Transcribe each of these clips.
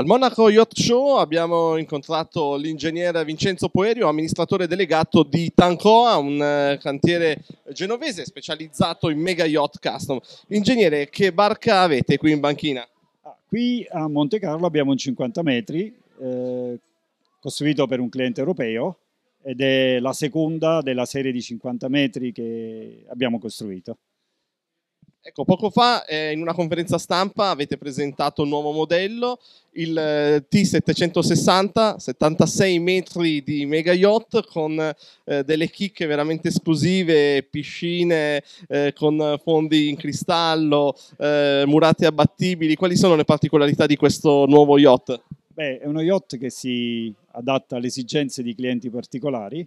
Al Monaco Yacht Show abbiamo incontrato l'ingegnere Vincenzo Poerio, amministratore delegato di Tancoa, un eh, cantiere genovese specializzato in mega yacht custom. Ingegnere, che barca avete qui in banchina? Ah, qui a Monte Carlo abbiamo un 50 metri, eh, costruito per un cliente europeo ed è la seconda della serie di 50 metri che abbiamo costruito. Ecco, poco fa eh, in una conferenza stampa avete presentato un nuovo modello, il eh, T760, 76 metri di mega yacht con eh, delle chicche veramente esclusive, piscine eh, con fondi in cristallo, eh, murate abbattibili. Quali sono le particolarità di questo nuovo yacht? Beh, è uno yacht che si adatta alle esigenze di clienti particolari,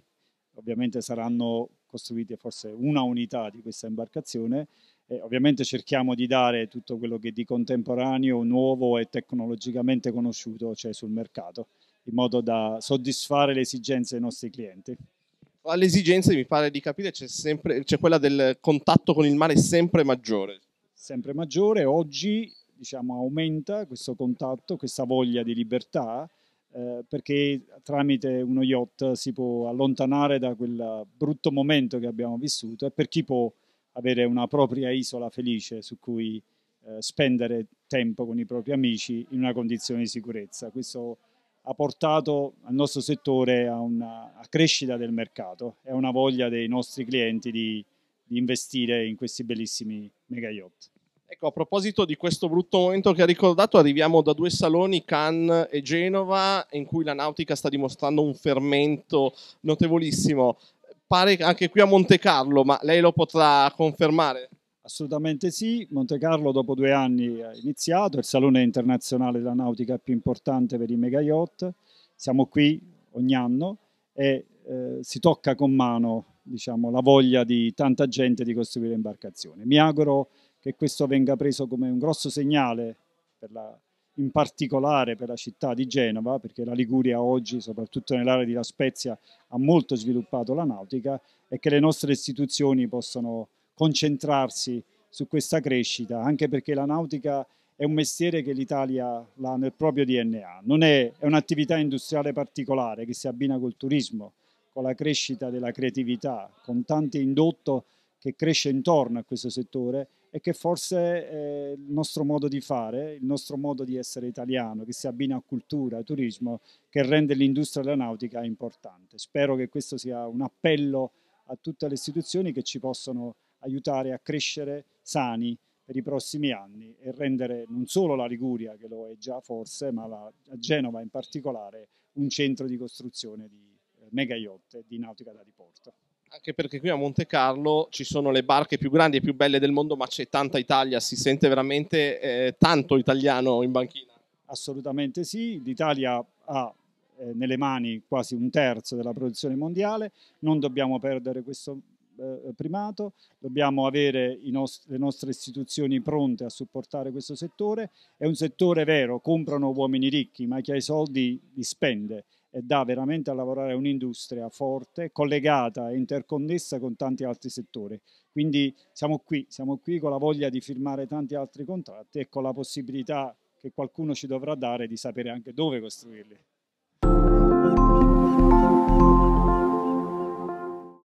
ovviamente saranno costruite forse una unità di questa imbarcazione. E ovviamente cerchiamo di dare tutto quello che di contemporaneo, nuovo e tecnologicamente conosciuto c'è cioè sul mercato, in modo da soddisfare le esigenze dei nostri clienti. Alle esigenze, mi pare di capire, c'è, sempre, c'è quella del contatto con il mare sempre maggiore. Sempre maggiore, oggi diciamo, aumenta questo contatto, questa voglia di libertà, eh, perché tramite uno yacht si può allontanare da quel brutto momento che abbiamo vissuto e per chi può avere una propria isola felice su cui eh, spendere tempo con i propri amici in una condizione di sicurezza. Questo ha portato al nostro settore a una a crescita del mercato e a una voglia dei nostri clienti di, di investire in questi bellissimi mega yacht. Ecco, a proposito di questo brutto momento che ha ricordato, arriviamo da due saloni, Cannes e Genova, in cui la nautica sta dimostrando un fermento notevolissimo. Pare anche qui a Monte Carlo, ma lei lo potrà confermare? Assolutamente sì, Monte Carlo dopo due anni ha iniziato, il salone internazionale della nautica più importante per i mega yacht, siamo qui ogni anno e eh, si tocca con mano diciamo, la voglia di tanta gente di costruire imbarcazioni. Mi auguro che questo venga preso come un grosso segnale, la, in particolare per la città di Genova, perché la Liguria oggi, soprattutto nell'area di La Spezia, ha molto sviluppato la nautica e che le nostre istituzioni possano concentrarsi su questa crescita, anche perché la nautica è un mestiere che l'Italia ha nel proprio DNA, non è, è un'attività industriale particolare che si abbina col turismo, con la crescita della creatività, con tanto indotto che cresce intorno a questo settore e che forse eh, il nostro modo di fare, il nostro modo di essere italiano, che si abbina a cultura, a turismo, che rende l'industria della nautica importante. Spero che questo sia un appello a tutte le istituzioni che ci possono aiutare a crescere sani per i prossimi anni e rendere non solo la Liguria, che lo è già forse, ma la, a Genova in particolare, un centro di costruzione di eh, mega yacht e di nautica da riporto anche perché qui a Monte Carlo ci sono le barche più grandi e più belle del mondo, ma c'è tanta Italia, si sente veramente eh, tanto italiano in banchina. Assolutamente sì, l'Italia ha eh, nelle mani quasi un terzo della produzione mondiale, non dobbiamo perdere questo eh, primato, dobbiamo avere nost- le nostre istituzioni pronte a supportare questo settore, è un settore vero, comprano uomini ricchi, ma chi ha i soldi li spende dà veramente a lavorare un'industria forte, collegata e interconnessa con tanti altri settori. Quindi siamo qui, siamo qui con la voglia di firmare tanti altri contratti e con la possibilità che qualcuno ci dovrà dare di sapere anche dove costruirli.